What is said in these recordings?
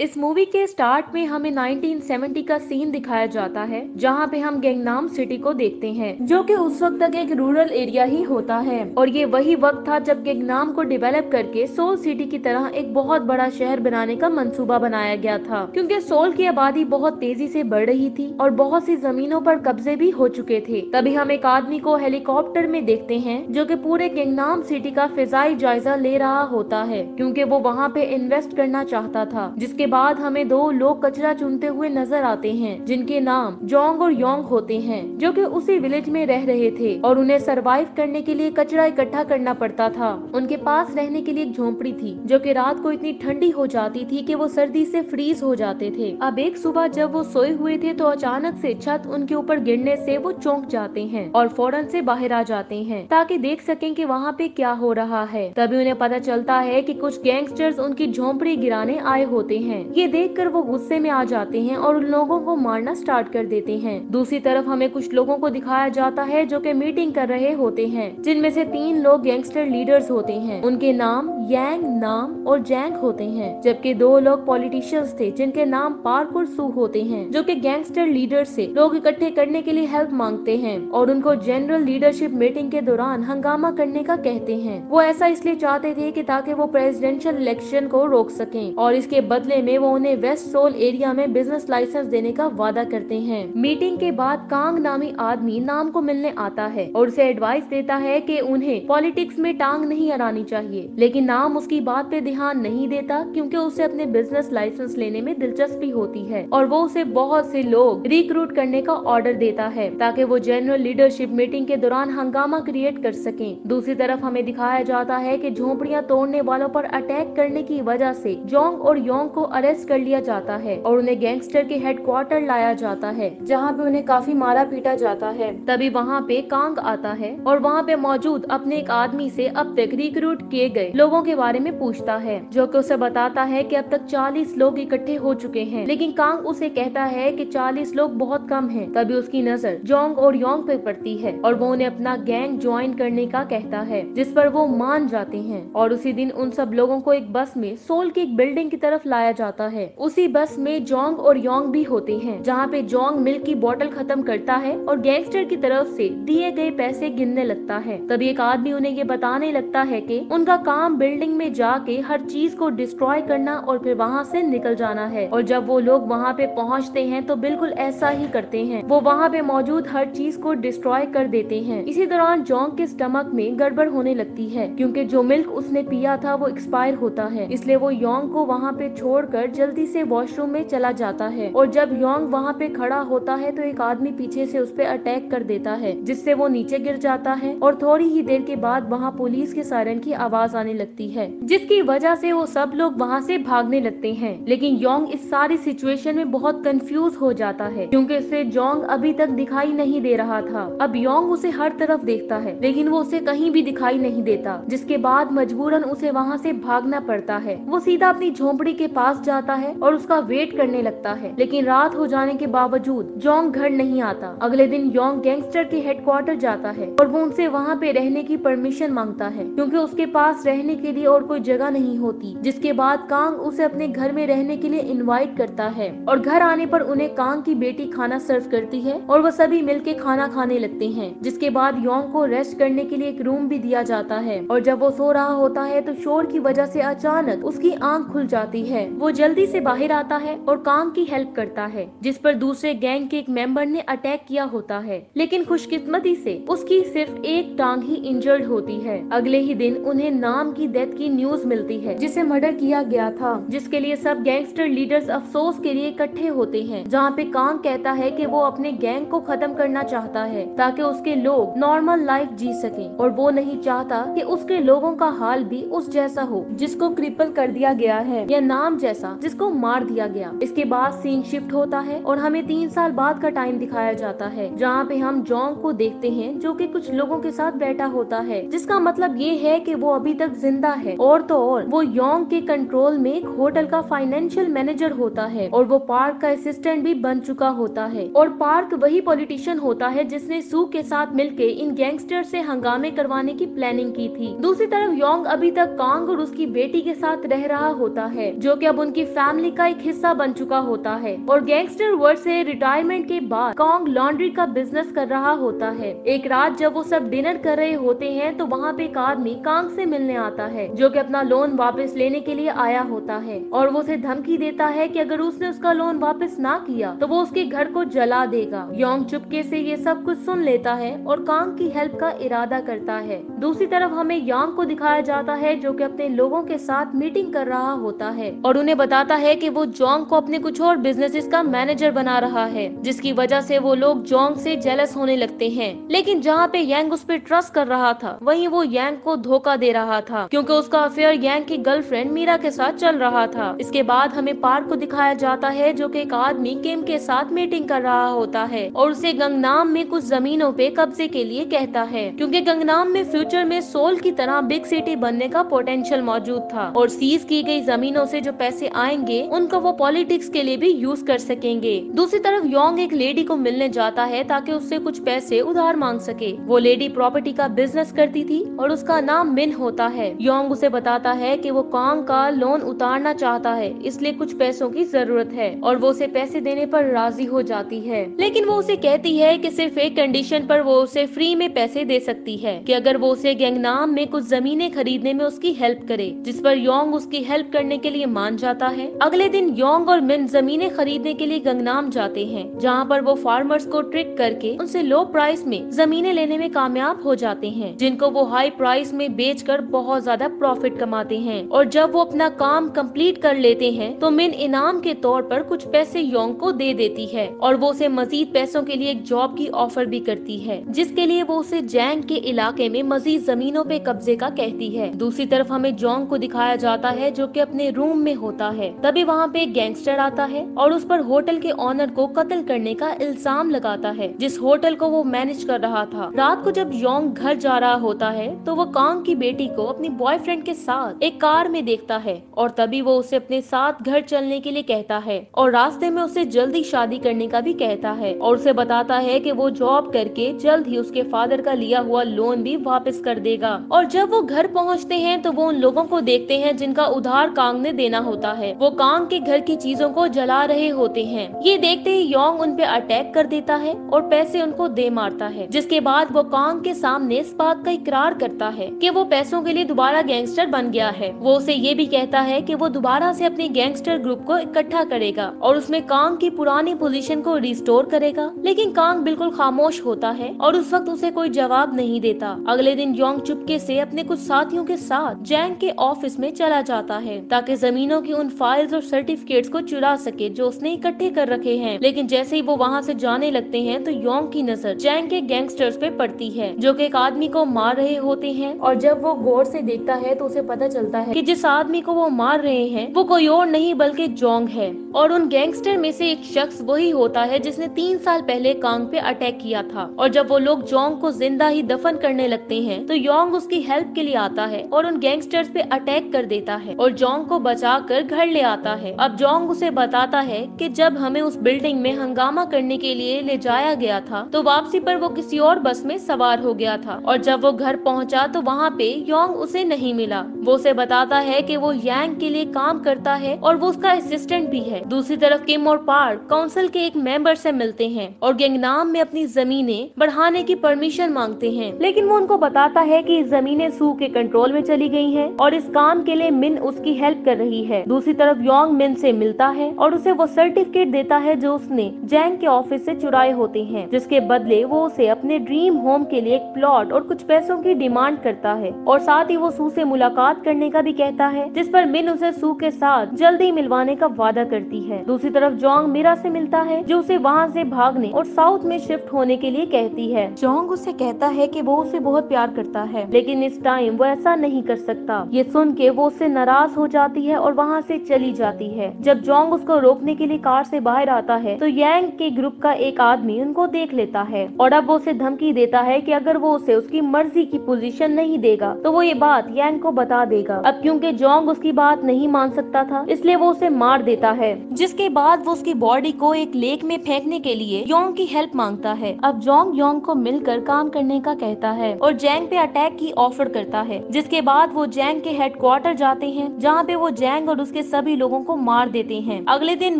इस मूवी के स्टार्ट में हमें 1970 का सीन दिखाया जाता है जहाँ पे हम गैंगनाम सिटी को देखते हैं जो कि उस वक्त तक एक रूरल एरिया ही होता है और ये वही वक्त था जब गैंगनाम को डेवलप करके सोल सिटी की तरह एक बहुत बड़ा शहर बनाने का मंसूबा बनाया गया था क्योंकि सोल की आबादी बहुत तेजी से बढ़ रही थी और बहुत सी जमीनों पर कब्जे भी हो चुके थे तभी हम एक आदमी को हेलीकॉप्टर में देखते हैं जो की पूरे गैंगनाम सिटी का फिजाई जायजा ले रहा होता है क्योंकि वो वहाँ पे इन्वेस्ट करना चाहता था जिसके बाद हमें दो लोग कचरा चुनते हुए नजर आते हैं जिनके नाम जोंग और योंग होते हैं जो कि उसी विलेज में रह रहे थे और उन्हें सरवाइव करने के लिए कचरा इकट्ठा करना पड़ता था उनके पास रहने के लिए एक झोंपड़ी थी जो कि रात को इतनी ठंडी हो जाती थी कि वो सर्दी से फ्रीज हो जाते थे अब एक सुबह जब वो सोए हुए थे तो अचानक से छत उनके ऊपर गिरने से वो चौंक जाते हैं और फौरन से बाहर आ जाते हैं ताकि देख सकें कि वहाँ पे क्या हो रहा है तभी उन्हें पता चलता है कि कुछ गैंगस्टर्स उनकी झोंपड़ी गिराने आए होते हैं हैं ये देखकर वो गुस्से में आ जाते हैं और उन लोगों को मारना स्टार्ट कर देते हैं दूसरी तरफ हमें कुछ लोगों को दिखाया जाता है जो कि मीटिंग कर रहे होते हैं जिनमें से तीन लोग गैंगस्टर लीडर्स होते हैं उनके नाम यांग नाम और जैंग होते हैं जबकि दो लोग पॉलिटिशियंस थे जिनके नाम पार्क और सू होते हैं जो कि गैंगस्टर लीडर से लोग इकट्ठे करने के लिए हेल्प मांगते हैं और उनको जनरल लीडरशिप मीटिंग के दौरान हंगामा करने का कहते हैं वो ऐसा इसलिए चाहते थे कि ताकि वो प्रेसिडेंशियल इलेक्शन को रोक सकें और इसके बदले में वो उन्हें वेस्ट सोल एरिया में बिजनेस लाइसेंस देने का वादा करते हैं मीटिंग के बाद कांग नामी आदमी नाम को मिलने आता है और उसे एडवाइस देता है कि उन्हें पॉलिटिक्स में टांग नहीं अड़ानी चाहिए लेकिन नाम उसकी बात पे ध्यान नहीं देता क्योंकि उसे अपने बिजनेस लाइसेंस लेने में दिलचस्पी होती है और वो उसे बहुत से लोग रिक्रूट करने का ऑर्डर देता है ताकि वो जनरल लीडरशिप मीटिंग के दौरान हंगामा क्रिएट कर सके दूसरी तरफ हमें दिखाया जाता है की झोपड़ियाँ तोड़ने वालों आरोप अटैक करने की वजह ऐसी जोंग और योंग को अरेस्ट कर लिया जाता है और उन्हें गैंगस्टर के हेडक्वार्टर लाया जाता है जहाँ पे उन्हें काफी मारा पीटा जाता है तभी वहाँ पे कांग आता है और वहाँ पे मौजूद अपने एक आदमी से अब तक रिक्रूट किए गए लोगों के बारे में पूछता है जो कि उसे बताता है कि अब तक 40 लोग इकट्ठे हो चुके हैं लेकिन कांग उसे कहता है कि 40 लोग बहुत कम हैं। तभी उसकी नजर जोंग और योंग पे पड़ती है और वो उन्हें अपना गैंग ज्वाइन करने का कहता है जिस पर वो मान जाते हैं और उसी दिन उन सब लोगों को एक बस में सोल की एक बिल्डिंग की तरफ लाया जाता है उसी बस में जोंग और योंग भी होते हैं जहाँ पे जोंग मिल्क की बोतल खत्म करता है और गैंगस्टर की तरफ से दिए गए पैसे गिनने लगता है तभी एक आदमी उन्हें ये बताने लगता है कि उनका काम बिल्डिंग में जाके हर चीज को डिस्ट्रॉय करना और फिर वहाँ से निकल जाना है और जब वो लोग वहाँ पे पहुँचते हैं तो बिल्कुल ऐसा ही करते हैं वो वहाँ पे मौजूद हर चीज को डिस्ट्रॉय कर देते हैं इसी दौरान जोंग के स्टमक में गड़बड़ होने लगती है क्योंकि जो मिल्क उसने पिया था वो एक्सपायर होता है इसलिए वो योंग को वहाँ पे छोड़ कर जल्दी से वॉशरूम में चला जाता है और जब योंग वहाँ पे खड़ा होता है तो एक आदमी पीछे से उस पर अटैक कर देता है जिससे वो नीचे गिर जाता है और थोड़ी ही देर के बाद वहाँ पुलिस के सायरन की आवाज आने लगती है जिसकी वजह से वो सब लोग वहाँ से भागने लगते हैं लेकिन योंग इस सारी सिचुएशन में बहुत कंफ्यूज हो जाता है क्योंकि उसे जोंग अभी तक दिखाई नहीं दे रहा था अब योंग उसे हर तरफ देखता है लेकिन वो उसे कहीं भी दिखाई नहीं देता जिसके बाद मजबूरन उसे वहाँ से भागना पड़ता है वो सीधा अपनी झोंपड़ी के पास पास जाता है और उसका वेट करने लगता है लेकिन रात हो जाने के बावजूद जोंग घर नहीं आता अगले दिन योंग गैंगस्टर के हेडक्वार्टर जाता है और वो उनसे वहाँ पे रहने की परमिशन मांगता है क्योंकि उसके पास रहने के लिए और कोई जगह नहीं होती जिसके बाद कांग उसे अपने घर में रहने के लिए इनवाइट करता है और घर आने पर उन्हें कांग की बेटी खाना सर्व करती है और वह सभी मिल खाना खाने लगते हैं जिसके बाद योंग को रेस्ट करने के लिए एक रूम भी दिया जाता है और जब वो सो रहा होता है तो शोर की वजह से अचानक उसकी आंख खुल जाती है वो वो जल्दी से बाहर आता है और कांग की हेल्प करता है जिस पर दूसरे गैंग के एक मेंबर ने अटैक किया होता है लेकिन खुशकिस्मती से उसकी सिर्फ एक टांग ही इंजर्ड होती है अगले ही दिन उन्हें नाम की डेथ की न्यूज मिलती है जिसे मर्डर किया गया था जिसके लिए सब गैंगस्टर लीडर्स अफसोस के लिए इकट्ठे होते हैं जहाँ पे कांग कहता है की वो अपने गैंग को खत्म करना चाहता है ताकि उसके लोग नॉर्मल लाइफ जी सके और वो नहीं चाहता की उसके लोगों का हाल भी उस जैसा हो जिसको क्रिपल कर दिया गया है या नाम जैसा जैसा जिसको मार दिया गया इसके बाद सीन शिफ्ट होता है और हमें तीन साल बाद का टाइम दिखाया जाता है जहाँ पे हम जोंग को देखते हैं जो की कुछ लोगों के साथ बैठा होता है जिसका मतलब ये है की वो अभी तक जिंदा है और तो और वो योंग के कंट्रोल में एक होटल का फाइनेंशियल मैनेजर होता है और वो पार्क का असिस्टेंट भी बन चुका होता है और पार्क वही पॉलिटिशियन होता है जिसने सू के साथ मिलके इन गैंगस्टर से हंगामे करवाने की प्लानिंग की थी दूसरी तरफ योंग अभी तक कांग और उसकी बेटी के साथ रह रहा होता है जो की अब उनकी फैमिली का एक हिस्सा बन चुका होता है और गैंगस्टर वर्ल्ड से रिटायरमेंट के बाद कॉन्ग लॉन्ड्री का बिजनेस कर रहा होता है एक रात जब वो सब डिनर कर रहे होते हैं तो वहाँ पे एक आदमी कांग से मिलने आता है जो की अपना लोन वापस लेने के लिए आया होता है और वो उसे धमकी देता है की अगर उसने उसका लोन वापस ना किया तो वो उसके घर को जला देगा योंग चुपके से ये सब कुछ सुन लेता है और कांग की हेल्प का इरादा करता है दूसरी तरफ हमें योंग को दिखाया जाता है जो कि अपने लोगों के साथ मीटिंग कर रहा होता है और उन्हें बताता है कि वो जोंग को अपने कुछ और बिजनेसेस का मैनेजर बना रहा है जिसकी वजह से वो लोग जोंग से जेलस होने लगते हैं लेकिन जहाँ पे यांग उस पर ट्रस्ट कर रहा था वहीं वो यांग को धोखा दे रहा था क्योंकि उसका अफेयर यांग की गर्लफ्रेंड मीरा के साथ चल रहा था इसके बाद हमें पार्क को दिखाया जाता है जो की एक आदमी केम के साथ मीटिंग कर रहा होता है और उसे गंगनाम में कुछ जमीनों पे कब्जे के लिए कहता है क्यूँकी गंगनाम में फ्यूचर में सोल की तरह बिग सिटी बनने का पोटेंशियल मौजूद था और सीज की गई जमीनों से जो पैसे से आएंगे उनको वो पॉलिटिक्स के लिए भी यूज कर सकेंगे दूसरी तरफ योंग एक लेडी को मिलने जाता है ताकि उससे कुछ पैसे उधार मांग सके वो लेडी प्रॉपर्टी का बिजनेस करती थी और उसका नाम मिन होता है योंग उसे बताता है की वो कांग का लोन उतारना चाहता है इसलिए कुछ पैसों की जरूरत है और वो उसे पैसे देने पर राजी हो जाती है लेकिन वो उसे कहती है कि सिर्फ एक कंडीशन पर वो उसे फ्री में पैसे दे सकती है कि अगर वो उसे गैंगनाम में कुछ जमीनें खरीदने में उसकी हेल्प करे जिस पर योंग उसकी हेल्प करने के लिए मान जाए जाता है अगले दिन योंग और मिन जमीनें खरीदने के लिए गंगनाम जाते हैं जहाँ पर वो फार्मर्स को ट्रिक करके उनसे लो प्राइस में जमीनें लेने में कामयाब हो जाते हैं जिनको वो हाई प्राइस में बेच कर बहुत ज्यादा प्रॉफिट कमाते हैं और जब वो अपना काम कम्प्लीट कर लेते हैं तो मिन इनाम के तौर पर कुछ पैसे योंग को दे देती है और वो उसे मजीद पैसों के लिए एक जॉब की ऑफर भी करती है जिसके लिए वो उसे जैंग के इलाके में मजीद जमीनों पे कब्जे का कहती है दूसरी तरफ हमें जोंग को दिखाया जाता है जो कि अपने रूम में होता होता है तभी वहाँ पे गैंगस्टर आता है और उस पर होटल के ऑनर को कत्ल करने का इल्जाम लगाता है जिस होटल को वो मैनेज कर रहा था रात को जब योंग घर जा रहा होता है तो वो कांग की बेटी को अपनी बॉयफ्रेंड के साथ एक कार में देखता है और तभी वो उसे अपने साथ घर चलने के लिए कहता है और रास्ते में उसे जल्दी शादी करने का भी कहता है और उसे बताता है की वो जॉब करके जल्द ही उसके फादर का लिया हुआ लोन भी वापस कर देगा और जब वो घर पहुंचते हैं तो वो उन लोगों को देखते हैं जिनका उधार कांग ने देना होता होता है वो कांग के घर की चीजों को जला रहे होते हैं ये देखते ही योंग उन पे अटैक कर देता है और पैसे उनको दे मारता है जिसके बाद वो कांग के सामने इस बात का इकरार करता है कि वो पैसों के लिए दोबारा गैंगस्टर बन गया है वो उसे ये भी कहता है कि वो दोबारा से अपने गैंगस्टर ग्रुप को इकट्ठा करेगा और उसमें कांग की पुरानी पोजीशन को रिस्टोर करेगा लेकिन कांग बिल्कुल खामोश होता है और उस वक्त उसे कोई जवाब नहीं देता अगले दिन योंग चुपके से अपने कुछ साथियों के साथ जैंग के ऑफिस में चला जाता है ताकि जमीनों की उन फाइल्स और सर्टिफिकेट्स को चुरा सके जो उसने इकट्ठे कर रखे हैं लेकिन जैसे ही वो वहाँ से जाने लगते हैं तो योंग की नजर जैंग के गैंगस्टर्स पे पड़ती है जो कि एक आदमी को मार रहे होते हैं और जब वो गौर से देखता है तो उसे पता चलता है कि जिस आदमी को वो मार रहे हैं वो कोई और नहीं बल्कि जोंग है और उन गैंगस्टर में से एक शख्स वही होता है जिसने तीन साल पहले कांग पे अटैक किया था और जब वो लोग जोंग को जिंदा ही दफन करने लगते हैं तो योंग उसकी हेल्प के लिए आता है और उन गैंगस्टर्स पे अटैक कर देता है और जोंग को बचा कर घर ले आता है अब जोंग उसे बताता है कि जब हमें उस बिल्डिंग में हंगामा करने के लिए ले जाया गया था तो वापसी पर वो किसी और बस में सवार हो गया था और जब वो घर पहुंचा तो वहाँ पे योंग उसे नहीं मिला वो उसे बताता है कि वो यांग के लिए काम करता है और वो उसका असिस्टेंट भी है दूसरी तरफ किम और पार्क काउंसिल के एक मेंबर से मिलते हैं और गंगनाम में अपनी जमीनें बढ़ाने की परमिशन मांगते हैं लेकिन वो उनको बताता है कि जमीनें सू के कंट्रोल में चली गई हैं और इस काम के लिए मिन उसकी हेल्प कर रही है दूसरी तरफ योंग मिन से मिलता है और उसे वो सर्टिफिकेट देता है जो उसने जैंग के ऑफिस से चुराए होते हैं जिसके बदले वो उसे अपने ड्रीम होम के लिए एक प्लॉट और कुछ पैसों की डिमांड करता है और साथ ही वो सू से मुलाकात करने का भी कहता है जिस पर मिन उसे सू के साथ जल्दी मिलवाने का वादा करती है दूसरी तरफ जोंग मीरा से मिलता है जो उसे वहाँ से भागने और साउथ में शिफ्ट होने के लिए कहती है जोंग उसे कहता है कि वो उसे बहुत प्यार करता है लेकिन इस टाइम वो ऐसा नहीं कर सकता ये सुन के वो उससे नाराज हो जाती है और वहाँ से चली जाती है जब जोंग उसको रोकने के लिए कार से बाहर आता है तो यांग के ग्रुप का एक आदमी उनको देख लेता है और अब वो उसे धमकी देता है कि अगर वो उसे उसकी मर्जी की पोजीशन नहीं देगा तो वो ये बात यांग को बता देगा अब क्योंकि जोंग उसकी बात नहीं मान सकता था इसलिए वो उसे मार देता है जिसके बाद वो उसकी बॉडी को एक लेक में फेंकने के लिए योंग की हेल्प मांगता है अब जोंग योंग को मिलकर काम करने का कहता है और जैंग पे अटैक की ऑफर करता है जिसके बाद वो जैंग के हेडक्वार्टर जाते हैं जहाँ पे वो जैंग और उसके के सभी लोगों को मार देते हैं अगले दिन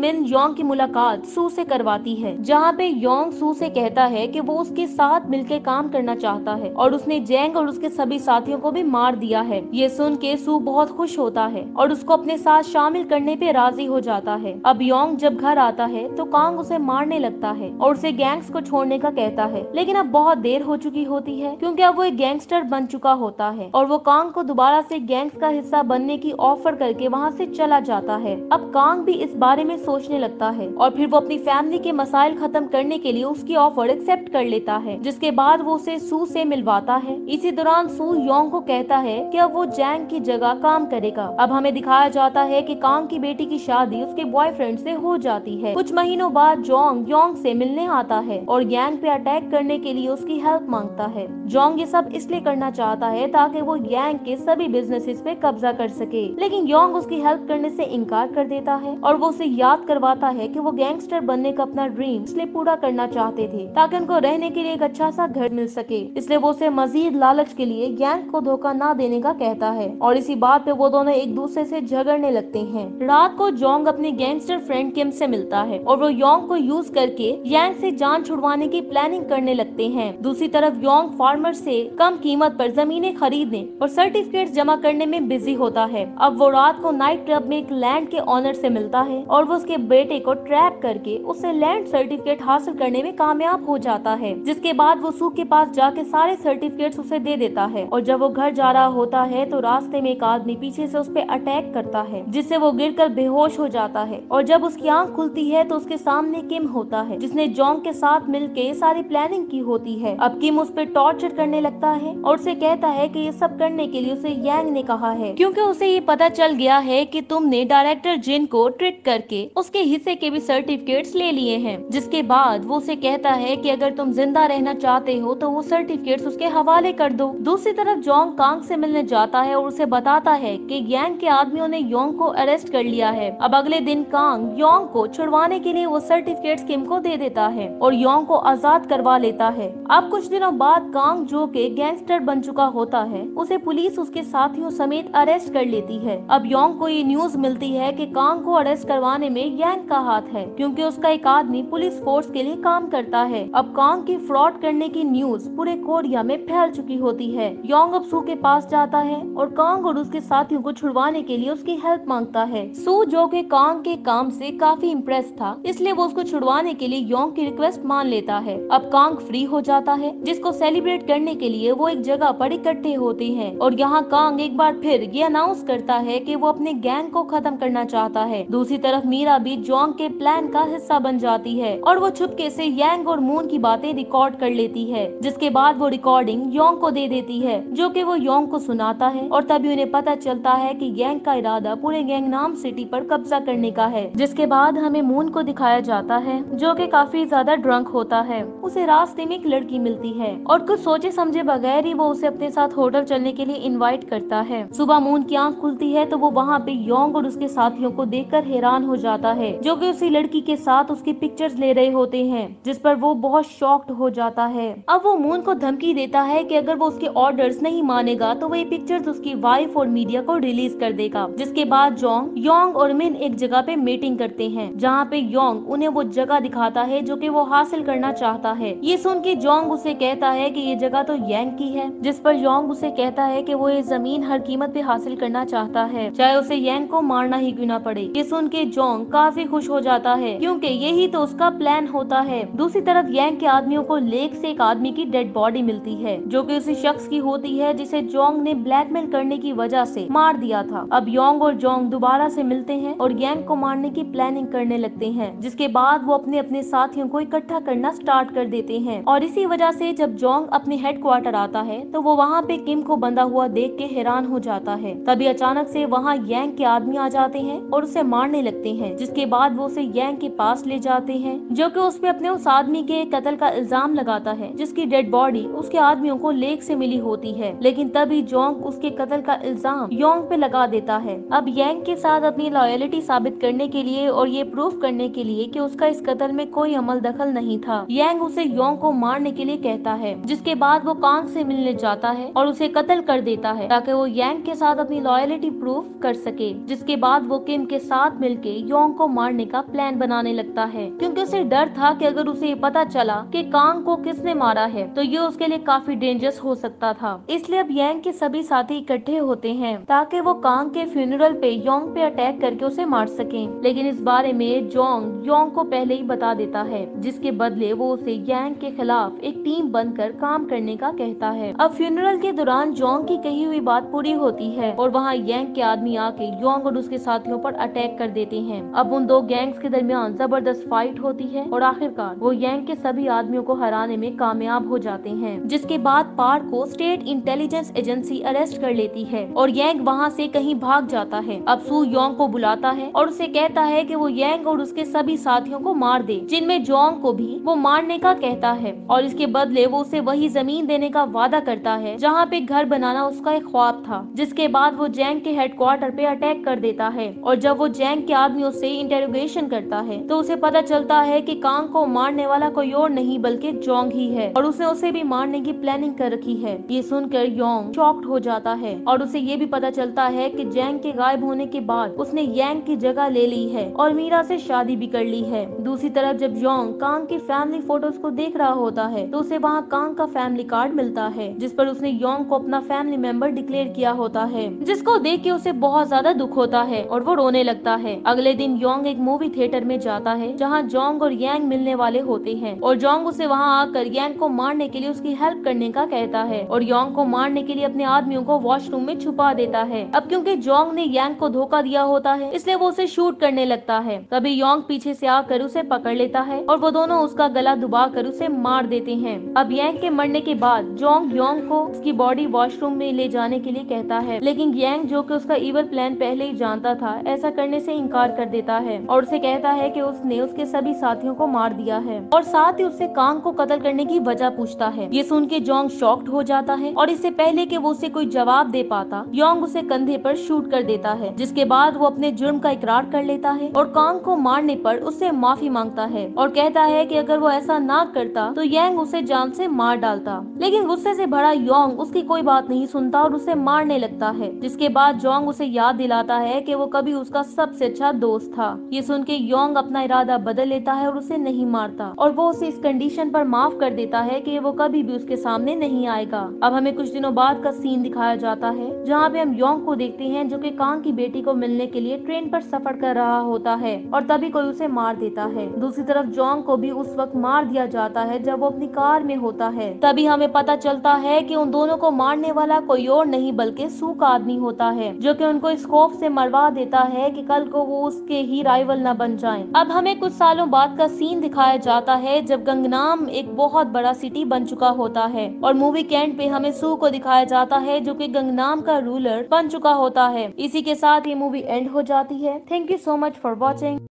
मिन योंग की मुलाकात सू से करवाती है जहाँ पे योंग सू से कहता है कि वो उसके साथ मिलकर काम करना चाहता है और उसने जैंग और उसके सभी साथियों को भी मार दिया है ये सुन के सू बहुत खुश होता है और उसको अपने साथ शामिल करने पे राजी हो जाता है अब योंग जब घर आता है तो कांग उसे मारने लगता है और उसे गैंग्स को छोड़ने का कहता है लेकिन अब बहुत देर हो चुकी होती है क्योंकि अब वो एक गैंगस्टर बन चुका होता है और वो कांग को दोबारा से गैंग्स का हिस्सा बनने की ऑफर करके वहाँ से चला जाता है अब कांग भी इस बारे में सोचने लगता है और फिर वो अपनी फैमिली के मसाइल खत्म करने के लिए उसकी ऑफर एक्सेप्ट कर लेता है जिसके बाद वो उसे सू से मिलवाता है इसी दौरान सू योंग को कहता है कि अब वो जैंग की जगह काम करेगा अब हमें दिखाया जाता है कि कांग की बेटी की शादी उसके बॉयफ्रेंड से हो जाती है कुछ महीनों बाद जोंग योंग से मिलने आता है और यांग पे अटैक करने के लिए उसकी हेल्प मांगता है जोंग ये सब इसलिए करना चाहता है ताकि वो यांग के सभी बिजनेसेस पे कब्जा कर सके लेकिन योंग उसकी हेल्प करने से इनकार कर देता है और वो उसे याद करवाता है कि वो गैंगस्टर बनने का अपना ड्रीम इसलिए पूरा करना चाहते थे ताकि उनको रहने के लिए एक अच्छा सा घर मिल सके इसलिए वो उसे मजीद लालच के लिए गैंग को धोखा न देने का कहता है और इसी बात पे वो दोनों एक दूसरे से झगड़ने लगते हैं रात को जोंग अपने गैंगस्टर फ्रेंड किम से मिलता है और वो योंग को यूज करके यांग से जान छुड़वाने की प्लानिंग करने लगते हैं दूसरी तरफ योंग फार्मर से कम कीमत पर जमीनें खरीदने और सर्टिफिकेट जमा करने में बिजी होता है अब वो रात को नाइट क्लब क्लब में एक लैंड के ऑनर से मिलता है और वो उसके बेटे को ट्रैप करके उससे लैंड सर्टिफिकेट हासिल करने में कामयाब हो जाता है जिसके बाद वो सुख के पास जाके सारे सर्टिफिकेट उसे दे देता है और जब वो घर जा रहा होता है तो रास्ते में एक आदमी पीछे से उस पर अटैक करता है जिससे वो गिरकर बेहोश हो जाता है और जब उसकी आंख खुलती है तो उसके सामने किम होता है जिसने जोंग के साथ के सारी प्लानिंग की होती है अब किम उस पर टॉर्चर करने लगता है और उसे कहता है कि ये सब करने के लिए उसे यांग ने कहा है क्योंकि उसे ये पता चल गया है कि तुमने डायरेक्टर जिन को ट्रिक करके उसके हिस्से के भी सर्टिफिकेट्स ले लिए हैं जिसके बाद वो उसे कहता है कि अगर तुम जिंदा रहना चाहते हो तो वो सर्टिफिकेट्स उसके हवाले कर दो दूसरी तरफ जोंग कांग से मिलने जाता है और उसे बताता है कि गैंग के आदमियों ने योंग को अरेस्ट कर लिया है अब अगले दिन कांग योंग को छुड़वाने के लिए वो सर्टिफिकेट्स किम को दे देता है और योंग को आजाद करवा लेता है अब कुछ दिनों बाद कांग जो के गैंगस्टर बन चुका होता है उसे पुलिस उसके साथियों समेत अरेस्ट कर लेती है अब योंग को ये न्यूज न्यूज मिलती है कि कांग को अरेस्ट करवाने में यांग का हाथ है क्योंकि उसका एक आदमी पुलिस फोर्स के लिए काम करता है अब कांग की फ्रॉड करने की न्यूज पूरे कोरिया में फैल चुकी होती है योंग अब सू के पास जाता है और कांग और उसके साथियों को छुड़वाने के लिए उसकी हेल्प मांगता है सू जो की कांग के काम से काफी इम्प्रेस था इसलिए वो उसको छुड़वाने के लिए योंग की रिक्वेस्ट मान लेता है अब कांग फ्री हो जाता है जिसको सेलिब्रेट करने के लिए वो एक जगह पर इकट्ठे होते हैं और यहाँ कांग एक बार फिर ये अनाउंस करता है कि वो अपने गैंग को खत्म करना चाहता है दूसरी तरफ मीरा भी जोंग के प्लान का हिस्सा बन जाती है और वो छुपके से यांग और मून की बातें रिकॉर्ड कर लेती है जिसके बाद वो रिकॉर्डिंग योंग को दे देती है जो कि वो योंग को सुनाता है और तभी उन्हें पता चलता है कि गैंग का इरादा पूरे नाम सिटी पर कब्जा करने का है जिसके बाद हमें मून को दिखाया जाता है जो कि काफी ज्यादा ड्रंक होता है उसे रास्ते में एक लड़की मिलती है और कुछ सोचे समझे बगैर ही वो उसे अपने साथ होटल चलने के लिए इन्वाइट करता है सुबह मून की आँख खुलती है तो वो वहाँ पे लॉन्ग और उसके साथियों को देखकर हैरान हो जाता है जो कि उसी लड़की के साथ उसकी पिक्चर्स ले रहे होते हैं जिस पर वो बहुत शॉक्ड हो जाता है अब वो मून को धमकी देता है की अगर वो उसके ऑर्डर नहीं मानेगा तो वही पिक्चर उसकी वाइफ और मीडिया को रिलीज कर देगा जिसके बाद जोंग योंग और मिन एक जगह पे मीटिंग करते हैं जहाँ पे योंग उन्हें वो जगह दिखाता है जो की वो हासिल करना चाहता है ये सुन के जोंग उसे कहता है की ये जगह तो यंग की है जिस पर योंग उसे कहता है की वो ये जमीन हर कीमत पे हासिल करना चाहता है चाहे उसे यंग को मारना ही गुना पड़े ये सुन के जोंग काफी खुश हो जाता है क्योंकि यही तो उसका प्लान होता है दूसरी तरफ यंग के आदमियों को लेक से एक आदमी की डेड बॉडी मिलती है जो कि उसी शख्स की होती है जिसे जोंग ने ब्लैकमेल करने की वजह से मार दिया था अब योंग और जोंग दोबारा से मिलते हैं और यांग को मारने की प्लानिंग करने लगते हैं जिसके बाद वो अपने अपने साथियों को इकट्ठा करना स्टार्ट कर देते हैं और इसी वजह से जब जोंग अपने हेडक्वार्टर आता है तो वो वहाँ पे किम को बंधा हुआ देख के हैरान हो जाता है तभी अचानक से वहाँ यंग के आदमी आ जाते हैं और उसे मारने लगते हैं जिसके बाद वो उसे यंग के पास ले जाते हैं जो कि उसमें अपने उस आदमी के कत्ल का इल्जाम लगाता है जिसकी डेड बॉडी उसके आदमियों को लेक से मिली होती है लेकिन तभी जोंग उसके कत्ल का इल्जाम योंग पे लगा देता है अब यंग के साथ अपनी लॉयलिटी साबित करने के लिए और ये प्रूफ करने के लिए की उसका इस कत्ल में कोई अमल दखल नहीं था यंग उसे योंग को मारने के लिए कहता है जिसके बाद वो कांग से मिलने जाता है और उसे कत्ल कर देता है ताकि वो यंग के साथ अपनी लॉयलिटी प्रूफ कर सके जिसके बाद वो किम के साथ मिलके योंग को मारने का प्लान बनाने लगता है क्योंकि उसे डर था कि अगर उसे पता चला कि कांग को किसने मारा है तो ये उसके लिए काफी डेंजरस हो सकता था इसलिए अब यंग के सभी साथी इकट्ठे होते हैं ताकि वो कांग के फ्यूनरल पे योंग पे अटैक करके उसे मार सके लेकिन इस बारे में जोंग योंग को पहले ही बता देता है जिसके बदले वो उसे यंग के खिलाफ एक टीम बनकर काम करने का कहता है अब फ्यूनरल के दौरान जोंग की कही हुई बात पूरी होती है और वहाँ यंग के आदमी आके युवाओं और उसके साथियों पर अटैक कर देते हैं अब उन दो गैंग्स के दरमियान जबरदस्त फाइट होती है और आखिरकार वो गैंग के सभी आदमियों को हराने में कामयाब हो जाते हैं जिसके बाद पार को स्टेट इंटेलिजेंस एजेंसी अरेस्ट कर लेती है और यंग वहाँ ऐसी कहीं भाग जाता है अब सू योंग को बुलाता है और उसे कहता है की वो यंग और उसके सभी साथियों को मार दे जिनमें जोंग को भी वो मारने का कहता है और इसके बदले वो उसे वही जमीन देने का वादा करता है जहाँ पे घर बनाना उसका एक ख्वाब था जिसके बाद वो जैंग के हेडक्वार्टर पे अटैक अटैक कर देता है और जब वो जैंग के आदमियों से इंटेरोगेशन करता है तो उसे पता चलता है कि कांग को मारने वाला कोई और नहीं बल्कि जोंग ही है और उसने उसे भी मारने की प्लानिंग कर रखी है ये सुनकर योंग शॉक्ड हो जाता है और उसे ये भी पता चलता है की जैंग के गायब होने के बाद उसने यंग की जगह ले ली है और मीरा से शादी भी कर ली है दूसरी तरफ जब योंग कांग की फैमिली फोटोज को देख रहा होता है तो उसे वहाँ कांग का फैमिली कार्ड मिलता है जिस पर उसने योंग को अपना फैमिली मेंबर डिक्लेयर किया होता है जिसको देख के उसे बहुत ज्यादा दुख दुख होता है और वो रोने लगता है अगले दिन योंग एक मूवी थिएटर में जाता है जहाँ जोंग और यांग मिलने वाले होते हैं और जोंग उसे वहाँ आकर यांग को मारने के लिए उसकी हेल्प करने का कहता है और योंग को मारने के लिए अपने आदमियों को वॉशरूम में छुपा देता है अब क्योंकि जोंग ने यांग को धोखा दिया होता है इसलिए वो उसे शूट करने लगता है तभी योंग पीछे से आकर उसे पकड़ लेता है और वो दोनों उसका गला दुबा कर उसे मार देते हैं अब यांग के मरने के बाद जोंग योंग को उसकी बॉडी वॉशरूम में ले जाने के लिए कहता है लेकिन यांग जो की उसका इवर प्लान पहले पहले ही जानता था ऐसा करने से इनकार कर देता है और उसे कहता है कि उसने उसके सभी साथियों को मार दिया है और साथ ही उससे कांग को कत्ल करने की वजह पूछता है ये सुन के जोंग शॉक्ड हो जाता है और इससे पहले कि वो उसे कोई जवाब दे पाता योंग उसे कंधे पर शूट कर देता है जिसके बाद वो अपने जुर्म का इकरार कर लेता है और कांग को मारने पर उससे माफी मांगता है और कहता है कि अगर वो ऐसा ना करता तो यंग उसे जान से मार डालता लेकिन गुस्से से भरा योंग उसकी कोई बात नहीं सुनता और उसे मारने लगता है जिसके बाद जोंग उसे याद दिलाता बताता है कि वो कभी उसका सबसे अच्छा दोस्त था ये सुन के योंग अपना इरादा बदल लेता है और उसे नहीं मारता और वो उसे इस कंडीशन पर माफ कर देता है कि वो कभी भी उसके सामने नहीं आएगा अब हमें कुछ दिनों बाद का सीन दिखाया जाता है जहाँ पे हम योंग को देखते हैं जो कि कांग की बेटी को मिलने के लिए ट्रेन पर सफर कर रहा होता है और तभी कोई उसे मार देता है दूसरी तरफ जोंग को भी उस वक्त मार दिया जाता है जब वो अपनी कार में होता है तभी हमें पता चलता है की उन दोनों को मारने वाला कोई और नहीं बल्कि सूखा आदमी होता है जो कि उनको स्कोप उसे मरवा देता है कि कल को वो उसके ही राइवल ना बन जाए अब हमें कुछ सालों बाद का सीन दिखाया जाता है जब गंगनाम एक बहुत बड़ा सिटी बन चुका होता है और मूवी कैंट पे हमें सू को दिखाया जाता है जो की गंगनाम का रूलर बन चुका होता है इसी के साथ ये मूवी एंड हो जाती है thank you so much for watching